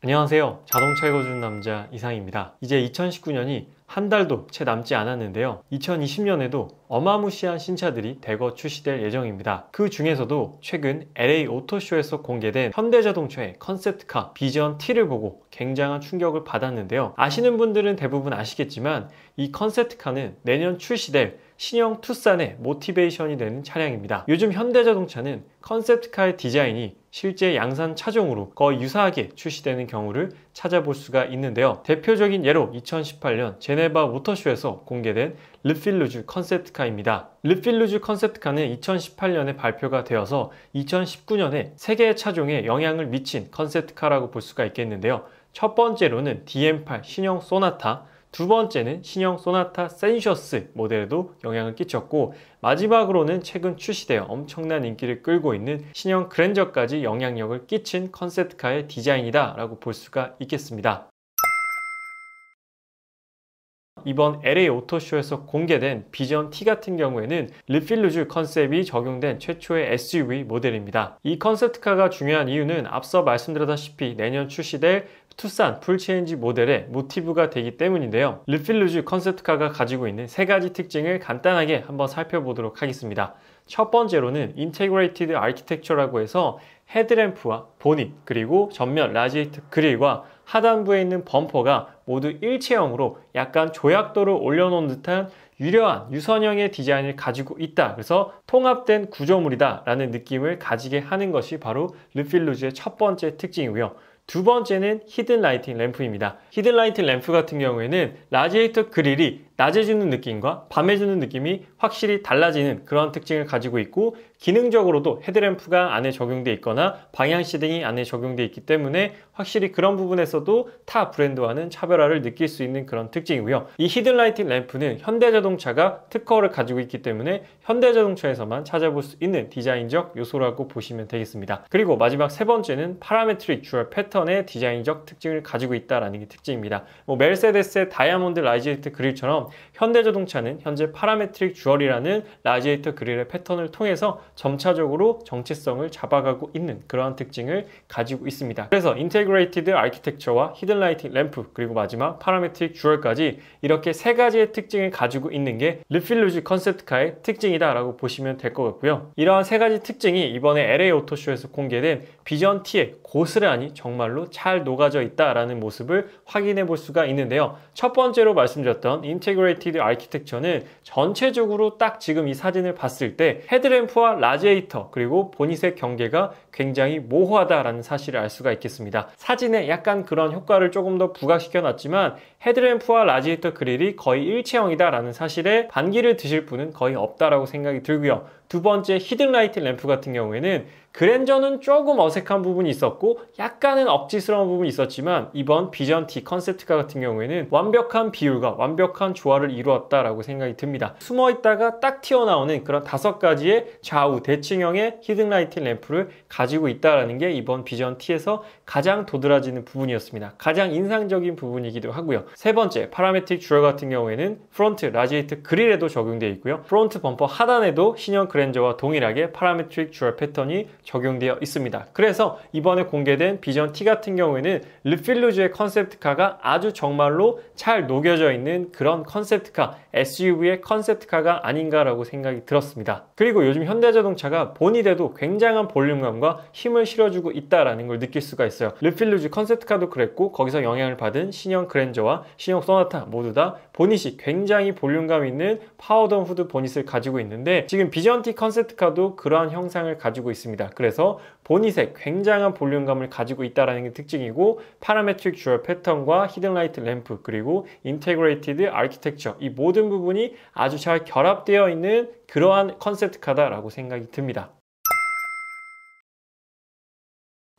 안녕하세요 자동차 읽어주는 남자 이상입니다 이제 2019년이 한 달도 채 남지 않았는데요 2020년에도 어마무시한 신차들이 대거 출시될 예정입니다 그 중에서도 최근 LA 오토쇼에서 공개된 현대자동차의 컨셉트카 비전 T를 보고 굉장한 충격을 받았는데요 아시는 분들은 대부분 아시겠지만 이 컨셉트카는 내년 출시될 신형 투싼의 모티베이션이 되는 차량입니다. 요즘 현대자동차는 컨셉트카의 디자인이 실제 양산 차종으로 거의 유사하게 출시되는 경우를 찾아볼 수가 있는데요. 대표적인 예로 2018년 제네바 모터쇼에서 공개된 르필루즈 컨셉트카입니다. 르필루즈 컨셉트카는 2018년에 발표가 되어서 2019년에 세계 차종에 영향을 미친 컨셉트카라고 볼 수가 있겠는데요. 첫 번째로는 DM8 신형 소나타, 두 번째는 신형 소나타 센셔스 모델에도 영향을 끼쳤고 마지막으로는 최근 출시되어 엄청난 인기를 끌고 있는 신형 그랜저까지 영향력을 끼친 컨셉트카의 디자인이다 라고 볼 수가 있겠습니다. 이번 LA 오토쇼에서 공개된 비전 T 같은 경우에는 르필루즈 컨셉이 적용된 최초의 SUV 모델입니다. 이 컨셉트카가 중요한 이유는 앞서 말씀드렸다시피 내년 출시될 투싼 풀체인지 모델의 모티브가 되기 때문인데요. 르필루즈 컨셉트카가 가지고 있는 세 가지 특징을 간단하게 한번 살펴보도록 하겠습니다. 첫 번째로는 인테그레이티드 아키텍처라고 해서 헤드램프와 보닛 그리고 전면 라지에이트 그릴과 하단부에 있는 범퍼가 모두 일체형으로 약간 조약도를 올려놓은 듯한 유려한 유선형의 디자인을 가지고 있다. 그래서 통합된 구조물이다 라는 느낌을 가지게 하는 것이 바로 르필루즈의 첫 번째 특징이고요. 두 번째는 히든 라이팅 램프입니다. 히든 라이팅 램프 같은 경우에는 라디에이터 그릴이 낮에 주는 느낌과 밤에 주는 느낌이 확실히 달라지는 그런 특징을 가지고 있고 기능적으로도 헤드램프가 안에 적용돼 있거나 방향 시등이 안에 적용돼 있기 때문에 확실히 그런 부분에서도 타 브랜드와는 차별화를 느낄 수 있는 그런 특징이고요. 이히든라이팅 램프는 현대자동차가 특허를 가지고 있기 때문에 현대자동차에서만 찾아볼 수 있는 디자인적 요소라고 보시면 되겠습니다. 그리고 마지막 세 번째는 파라메트릭 주얼 패턴의 디자인적 특징을 가지고 있다라는 게 특징입니다. 뭐 메르세데스의 다이아몬드 라이지트 그릴처럼 현대자동차는 현재 파라메트릭 주얼이라는 라지에이터 그릴의 패턴을 통해서 점차적으로 정체성을 잡아가고 있는 그러한 특징을 가지고 있습니다. 그래서 인테그레이티드 아키텍처와 히든 라이팅 램프 그리고 마지막 파라메트릭 주얼까지 이렇게 세 가지의 특징을 가지고 있는 게 르필루지 컨셉트카의 특징이다라고 보시면 될 것 같고요. 이러한 세 가지 특징이 이번에 LA 오토쇼에서 공개된 비전 t 의 고스란히 정말로 잘 녹아져 있다라는 모습을 확인해 볼 수가 있는데요. 첫 번째로 말씀드렸던 인테그 인티그레이티드 아키텍처는 전체적으로 딱 지금 이 사진을 봤을 때 헤드램프와 라지에이터 그리고 보닛의 경계가 굉장히 모호하다라는 사실을 알 수가 있겠습니다. 사진에 약간 그런 효과를 조금 더 부각시켜 놨지만 헤드램프와 라지에이터 그릴이 거의 일체형이다라는 사실에 반기를 드실 분은 거의 없다라고 생각이 들고요. 두 번째 히든라이트 램프 같은 경우에는 그랜저는 조금 어색한 부분이 있었고 약간은 억지스러운 부분이 있었지만 이번 비전 T 컨셉트카 같은 경우에는 완벽한 비율과 완벽한 조화를 이루었다라고 생각이 듭니다. 숨어있다가 딱 튀어나오는 그런 다섯 가지의 좌우 대칭형의 히든라이트 램프를 가지고 있다는 라게 이번 비전 T에서 가장 도드라지는 부분이었습니다. 가장 인상적인 부분이기도 하고요. 세 번째 파라메틱 주얼 같은 경우에는 프론트 라지에이트 그릴에도 적용되어 있고요. 프론트 범퍼 하단에도 신형 그 그랜저와 동일하게 파라메트릭 듀얼 패턴이 적용되어 있습니다. 그래서 이번에 공개된 비전 T 같은 경우에는 르필루즈의 컨셉트카가 아주 정말로 잘 녹여져 있는 그런 컨셉트카, SUV의 컨셉트카가 아닌가라고 생각이 들었습니다. 그리고 요즘 현대자동차가 본이 돼도 굉장한 볼륨감과 힘을 실어주고 있다라는 걸 느낄 수가 있어요. 르필루즈 컨셉트카도 그랬고 거기서 영향을 받은 신형 그랜저와 신형 소나타 모두 다 보닛이 굉장히 볼륨감 있는 파워던 후드 보닛을 가지고 있는데 지금 비전 T 슈바 컨셉트카도 그러한 형상을 가지고 있습니다. 그래서 보니색, 굉장한 볼륨감을 가지고 있다는 게 특징이고 파라메트릭 주얼 패턴과 히든라이트 램프 그리고 인테그레이티드 아키텍처 이 모든 부분이 아주 잘 결합되어 있는 그러한 컨셉트카다라고 생각이 듭니다.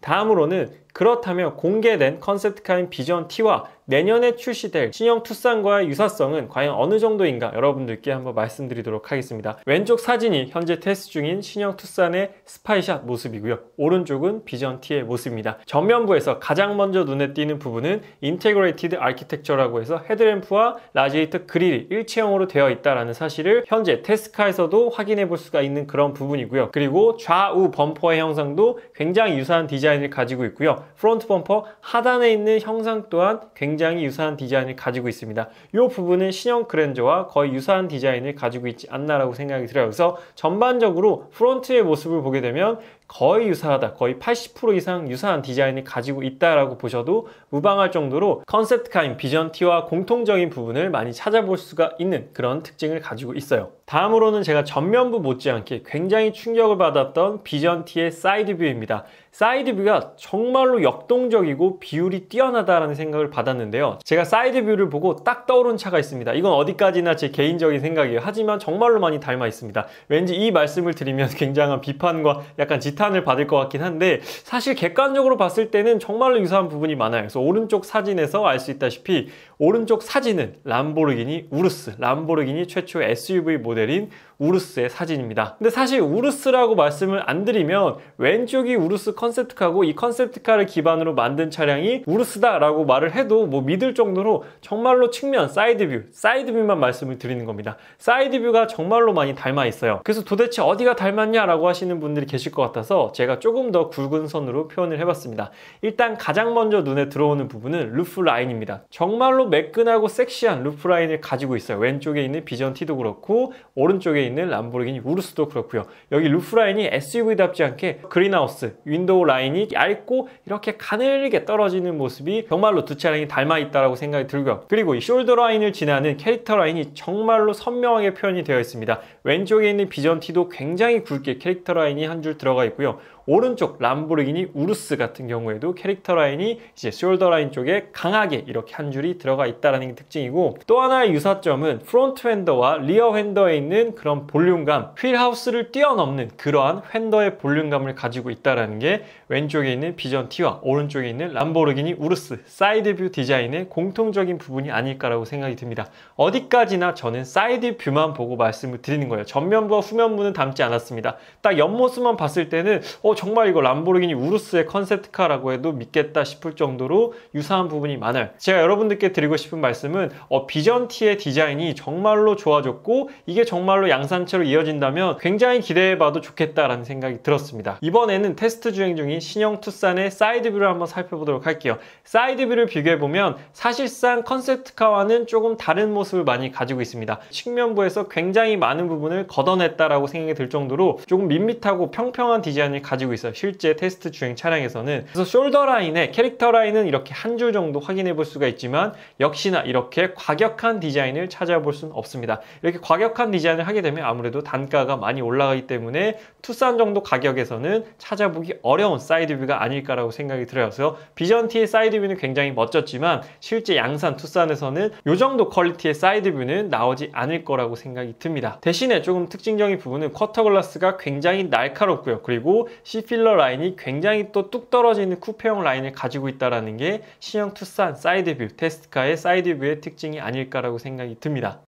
다음으로는 그렇다면 공개된 컨셉트카인 비전 T와 내년에 출시될 신형 투싼과의 유사성은 과연 어느 정도인가 여러분들께 한번 말씀드리도록 하겠습니다. 왼쪽 사진이 현재 테스트 중인 신형 투싼의 스파이샷 모습이고요. 오른쪽은 비전 T의 모습입니다. 전면부에서 가장 먼저 눈에 띄는 부분은 인테그레이티드 아키텍처라고 해서 헤드램프와 라지에이터 그릴이 일체형으로 되어 있다는 사실을 현재 테스카에서도 트 확인해 볼 수가 있는 그런 부분이고요. 그리고 좌우 범퍼의 형상도 굉장히 유사한 디자인을 가지고 있고요. 프론트 범퍼 하단에 있는 형상 또한 굉장히 굉장히 유사한 디자인을 가지고 있습니다. 이 부분은 신형 그랜저와 거의 유사한 디자인을 가지고 있지 않나라고 생각이 들어요. 그래서 전반적으로 프론트의 모습을 보게 되면 거의 유사하다 거의 80% 이상 유사한 디자인을 가지고 있다라고 보셔도 무방할 정도로 컨셉트카인 비전티와 공통적인 부분을 많이 찾아볼 수가 있는 그런 특징을 가지고 있어요 다음으로는 제가 전면부 못지않게 굉장히 충격을 받았던 비전티의 사이드뷰입니다 사이드뷰가 정말로 역동적이고 비율이 뛰어나다라는 생각을 받았는데요 제가 사이드뷰를 보고 딱 떠오른 차가 있습니다 이건 어디까지나 제 개인적인 생각이에요 하지만 정말로 많이 닮아 있습니다 왠지 이 말씀을 드리면 굉장한 비판과 약간 짙 비탄을 받을 것 같긴 한데 사실 객관적으로 봤을 때는 정말로 유사한 부분이 많아요. 그래서 오른쪽 사진에서 알 수 있다시피 오른쪽 사진은 람보르기니 우루스, 람보르기니 최초 SUV 모델인 우르스의 사진입니다. 근데 사실 우르스라고 말씀을 안 드리면 왼쪽이 우르스 컨셉트카고 이 컨셉트카를 기반으로 만든 차량이 우르스다라고 말을 해도 뭐 믿을 정도로 정말로 측면 사이드뷰, 사이드뷰만 말씀을 드리는 겁니다. 사이드뷰가 정말로 많이 닮아 있어요. 그래서 도대체 어디가 닮았냐라고 하시는 분들이 계실 것 같아서 제가 조금 더 굵은 선으로 표현을 해봤습니다. 일단 가장 먼저 눈에 들어오는 부분은 루프 라인입니다. 정말로 매끈하고 섹시한 루프 라인을 가지고 있어요. 왼쪽에 있는 비전 티도 그렇고 오른쪽에 있는 람보르기니 우르스도 그렇고요. 여기 루프 라인이 SUV답지 않게 그린하우스 윈도우 라인이 얇고 이렇게 가늘게 떨어지는 모습이 정말로 두 차량이 닮아 있다고 생각이 들고요. 그리고 이 숄더 라인을 지나는 캐릭터 라인이 정말로 선명하게 표현이 되어 있습니다. 왼쪽에 있는 비전티도 굉장히 굵게 캐릭터 라인이 한 줄 들어가 있고요. 오른쪽 람보르기니 우르스 같은 경우에도 캐릭터 라인이 이제 숄더 라인 쪽에 강하게 이렇게 한 줄이 들어가 있다는 게 특징이고 또 하나의 유사점은 프론트 휀더와 리어 휀더에 있는 그런 볼륨감 휠하우스를 뛰어넘는 그러한 휀더의 볼륨감을 가지고 있다는 게 왼쪽에 있는 비전 T와 오른쪽에 있는 람보르기니 우르스 사이드뷰 디자인의 공통적인 부분이 아닐까라고 생각이 듭니다 어디까지나 저는 사이드뷰만 보고 말씀을 드리는 거예요 전면부와 후면부는 담지 않았습니다 딱 옆모습만 봤을 때는 어 정말 이거 람보르기니 우루스의 컨셉트카라고 해도 믿겠다 싶을 정도로 유사한 부분이 많아요. 제가 여러분들께 드리고 싶은 말씀은 어, 비전티의 디자인이 정말로 좋아졌고 이게 정말로 양산체로 이어진다면 굉장히 기대해봐도 좋겠다라는 생각이 들었습니다. 이번에는 테스트 주행 중인 신형 투싼의 사이드뷰를 한번 살펴보도록 할게요. 사이드뷰를 비교해보면 사실상 컨셉트카와는 조금 다른 모습을 많이 가지고 있습니다. 측면부에서 굉장히 많은 부분을 걷어냈다라고 생각이 들 정도로 조금 밋밋하고 평평한 디자인을 가지고 가지고 있어요. 실제 테스트 주행 차량에서는. 그래서 숄더 라인의 캐릭터 라인은 이렇게 한 줄 정도 확인해 볼 수가 있지만 역시나 이렇게 과격한 디자인을 찾아볼 수는 없습니다. 이렇게 과격한 디자인을 하게 되면 아무래도 단가가 많이 올라가기 때문에 투싼 정도 가격에서는 찾아보기 어려운 사이드뷰가 아닐까라고 생각이 들어서 비전티의 사이드뷰는 굉장히 멋졌지만 실제 양산 투싼에서는 이 정도 퀄리티의 사이드뷰는 나오지 않을 거라고 생각이 듭니다. 대신에 조금 특징적인 부분은 쿼터글라스가 굉장히 날카롭고요. 그리고 C필러 라인이 굉장히 또 뚝 떨어지는 쿠페형 라인을 가지고 있다는 게신형 투싼 사이드뷰, 테스트카의 사이드뷰의 특징이 아닐까라고 생각이 듭니다.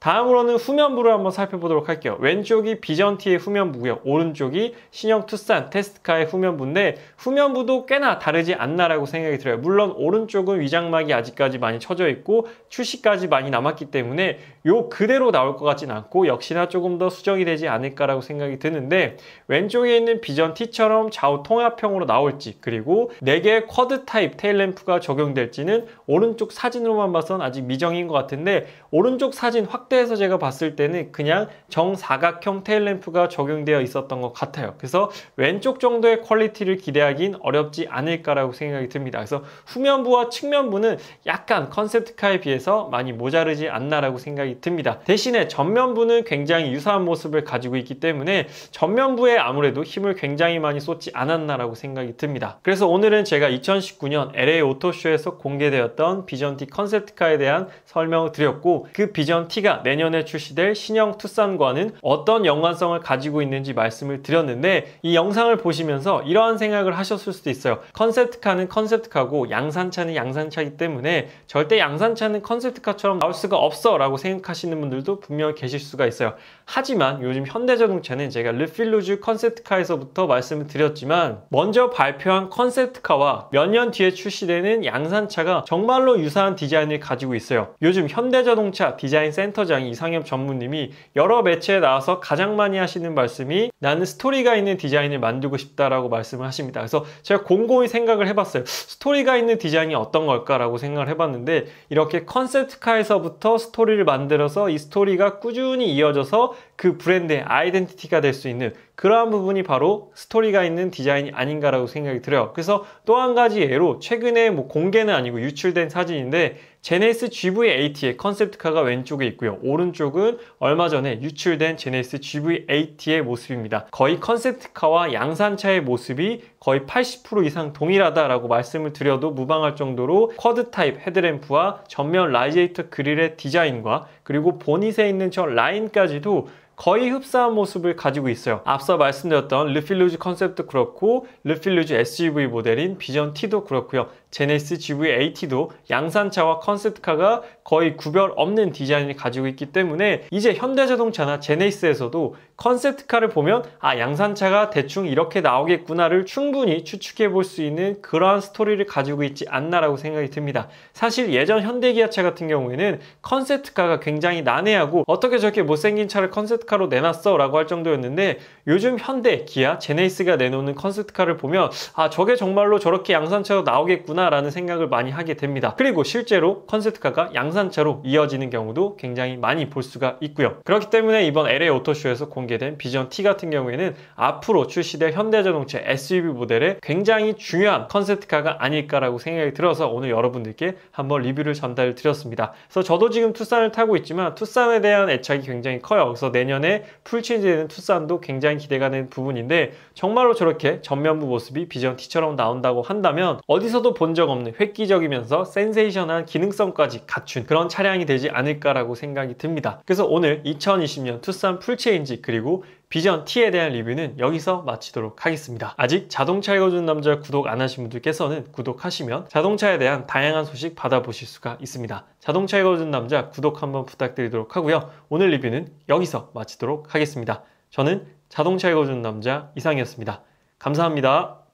다음으로는 후면부를 한번 살펴보도록 할게요. 왼쪽이 비전티의 후면부고요. 오른쪽이 신형 투싼 테스트카의 후면부인데 후면부도 꽤나 다르지 않나라고 생각이 들어요. 물론 오른쪽은 위장막이 아직까지 많이 쳐져 있고 출시까지 많이 남았기 때문에 요 그대로 나올 것 같진 않고 역시나 조금 더 수정이 되지 않을까라고 생각이 드는데 왼쪽에 있는 비전티처럼 좌우 통합형으로 나올지 그리고 4개의 쿼드 타입 테일램프가 적용될지는 오른쪽 사진으로만 봐선 아직 미정인 것 같은데 오른쪽 사진 확 확대해서 제가 봤을 때는 그냥 정사각형 테일 램프가 적용되어 있었던 것 같아요. 그래서 왼쪽 정도의 퀄리티를 기대하긴 어렵지 않을까라고 생각이 듭니다. 그래서 후면부와 측면부는 약간 컨셉트카에 비해서 많이 모자르지 않나라고 생각이 듭니다. 대신에 전면부는 굉장히 유사한 모습을 가지고 있기 때문에 전면부에 아무래도 힘을 굉장히 많이 쏟지 않았나라고 생각이 듭니다. 그래서 오늘은 제가 2019년 LA 오토쇼에서 공개되었던 비전T 컨셉트카에 대한 설명을 드렸고 그 비전T가 내년에 출시될 신형 투싼과는 어떤 연관성을 가지고 있는지 말씀을 드렸는데 이 영상을 보시면서 이러한 생각을 하셨을 수도 있어요. 컨셉트카는 컨셉트카고 양산차는 양산차이기 때문에 절대 양산차는 컨셉트카처럼 나올 수가 없어 라고 생각하시는 분들도 분명히 계실 수가 있어요. 하지만 요즘 현대자동차는 제가 르필루즈 컨셉트카에서부터 말씀을 드렸지만 먼저 발표한 컨셉트카와 몇 년 뒤에 출시되는 양산차가 정말로 유사한 디자인을 가지고 있어요. 요즘 현대자동차 디자인 센터 사장 이상엽 전무님이 여러 매체에 나와서 가장 많이 하시는 말씀이 나는 스토리가 있는 디자인을 만들고 싶다라고 말씀을 하십니다. 그래서 제가 곰곰이 생각을 해봤어요. 스토리가 있는 디자인이 어떤 걸까라고 생각을 해봤는데 이렇게 컨셉트카에서부터 스토리를 만들어서 이 스토리가 꾸준히 이어져서 그 브랜드의 아이덴티티가 될 수 있는 그러한 부분이 바로 스토리가 있는 디자인이 아닌가라고 생각이 들어요. 그래서 또 한 가지 예로 최근에 뭐 공개는 아니고 유출된 사진인데 제네시스 GV80의 컨셉트카가 왼쪽에 있고요. 오른쪽은 얼마 전에 유출된 제네시스 GV80의 모습입니다. 거의 컨셉트카와 양산차의 모습이 거의 80% 이상 동일하다라고 말씀을 드려도 무방할 정도로 쿼드 타입 헤드램프와 전면 라이제이터 그릴의 디자인과 그리고 보닛에 있는 저 라인까지도 거의 흡사한 모습을 가지고 있어요. 앞서 말씀드렸던 르필루즈 컨셉도 그렇고 르필루즈 SUV 모델인 비전 T도 그렇고요. 제네시스 GV80도 양산차와 컨셉트카가 거의 구별 없는 디자인을 가지고 있기 때문에 이제 현대자동차나 제네시스에서도 컨셉트카를 보면 아 양산차가 대충 이렇게 나오겠구나를 충분히 추측해 볼 수 있는 그러한 스토리를 가지고 있지 않나라고 생각이 듭니다. 사실 예전 현대기아차 같은 경우에는 컨셉트카가 굉장히 난해하고 어떻게 저렇게 못생긴 차를 컨셉트카로 내놨어 라고 할 정도였는데 요즘 현대, 기아, 제네시스가 내놓는 컨셉트카를 보면 아 저게 정말로 저렇게 양산차로 나오겠구나 않았구나라는 생각을 많이 하게 됩니다. 그리고 실제로 컨셉트카가 양산차로 이어지는 경우도 굉장히 많이 볼 수가 있고요. 그렇기 때문에 이번 LA 오토쇼에서 공개된 비전 T 같은 경우에는 앞으로 출시될 현대자동차 SUV 모델의 굉장히 중요한 컨셉트카가 아닐까라고 생각이 들어서 오늘 여러분들께 한번 리뷰를 전달 드렸습니다. 그래서 저도 지금 투싼을 타고 있지만 투싼에 대한 애착이 굉장히 커요. 그래서 내년에 풀체인지되는 투싼도 굉장히 기대가 되는 부분인데 정말로 저렇게 전면부 모습이 비전 T처럼 나온다고 한다면 어디서도 본 본적 없는 획기적이면서 센세이션한 기능성까지 갖춘 그런 차량이 되지 않을까라고 생각이 듭니다. 그래서 오늘 2020년 투싼 풀체인지 그리고 비전 T에 대한 리뷰는 여기서 마치도록 하겠습니다. 아직 자동차 읽어주는 남자 구독 안 하신 분들께서는 구독하시면 자동차에 대한 다양한 소식 받아보실 수가 있습니다. 자동차 읽어주는 남자 구독 한번 부탁드리도록 하고요. 오늘 리뷰는 여기서 마치도록 하겠습니다. 저는 자동차 읽어주는 남자 이상이었습니다. 감사합니다.